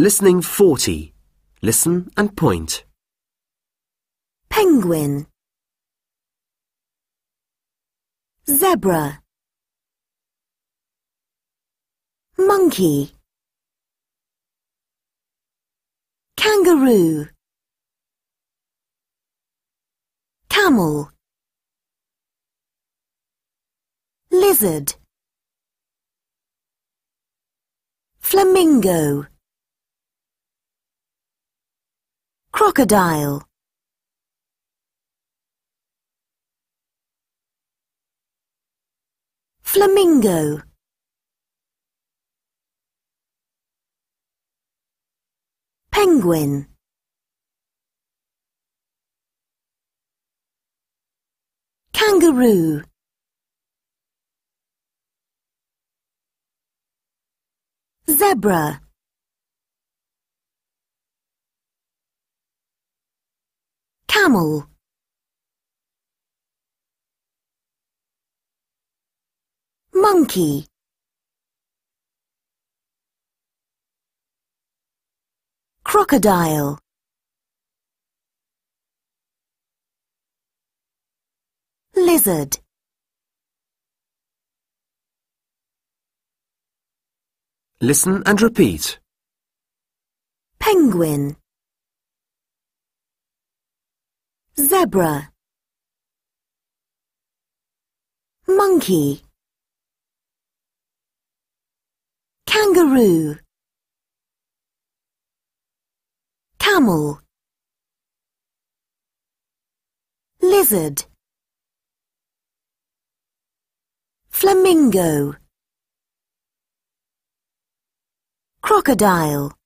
Listening 40. Listen and point. Penguin Zebra Monkey Kangaroo Camel Lizard Flamingo crocodile Flamingo Penguin Kangaroo Zebra camel monkey crocodile lizard Listen and repeat. Penguin zebra monkey kangaroo camel lizard flamingo crocodile